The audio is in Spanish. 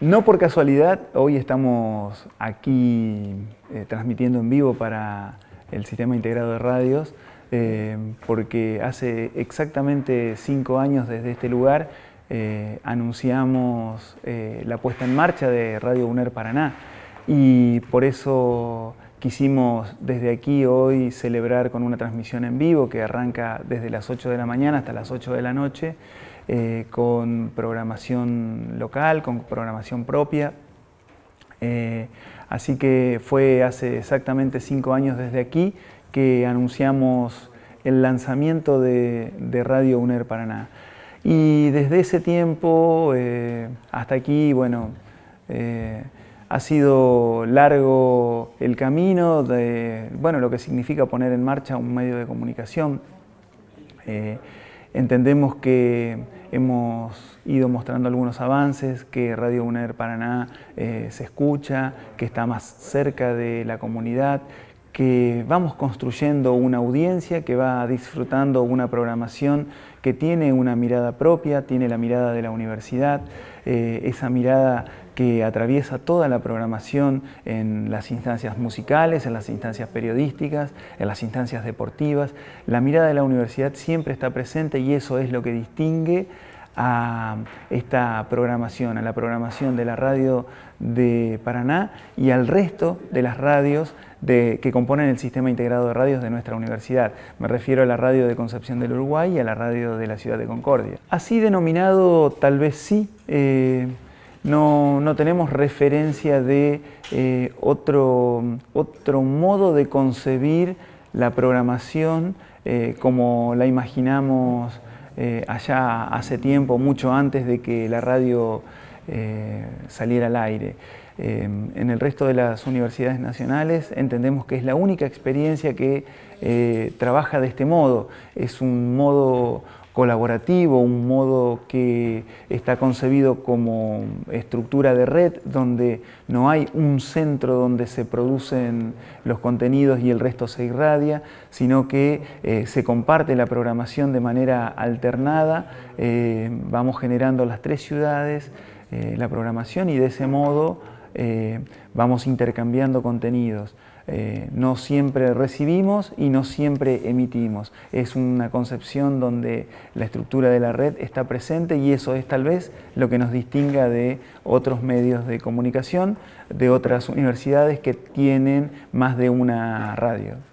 No por casualidad, hoy estamos aquí eh, transmitiendo en vivo para el Sistema Integrado de Radios, eh, porque hace exactamente cinco años desde este lugar eh, anunciamos la puesta en marcha de Radio UNER Paraná y por eso Quisimos desde aquí hoy celebrar con una transmisión en vivo que arranca desde las 8 de la mañana hasta las 8 de la noche, eh, con programación local, con programación propia. Eh, así que fue hace exactamente cinco años desde aquí que anunciamos el lanzamiento de, Radio UNER Paraná. Y desde ese tiempo eh, hasta aquí, bueno, ha sido largo el camino de bueno, lo que significa poner en marcha un medio de comunicación. Eh, entendemos que hemos ido mostrando algunos avances, que Radio UNER Paraná eh, se escucha, que está más cerca de la comunidad, que vamos construyendo una audiencia que va disfrutando una programación que tiene una mirada propia, tiene la mirada de la universidad, eh, esa mirada que atraviesa toda la programación en las instancias musicales, en las instancias periodísticas, en las instancias deportivas. La mirada de la universidad siempre está presente y eso es lo que distingue a esta programación, a la programación de la radio de Paraná y al resto de las radios que componen el sistema integrado de radios de nuestra universidad. Me refiero a la radio de Concepción del Uruguay y a la radio de la ciudad de Concordia. Así denominado, tal vez sí, eh, no, tenemos referencia de eh, otro, modo de concebir la programación eh, como la imaginamos eh, allá hace tiempo, mucho antes de que la radio eh, saliera al aire. Eh, en el resto de las universidades nacionales entendemos que es la única experiencia que trabaja de este modo. Es un modo colaborativo, un modo que está concebido como estructura de red, donde no hay un centro donde se producen los contenidos y el resto se irradia, sino que eh, se comparte la programación de manera alternada, eh, vamos generando las tres ciudades, eh, la programación y de ese modo vamos intercambiando contenidos. Eh, no siempre recibimos y no siempre emitimos. Es una concepción donde la estructura de la red está presente y eso es tal vez lo que nos distinga de otros medios de comunicación, de otras universidades que tienen más de una radio.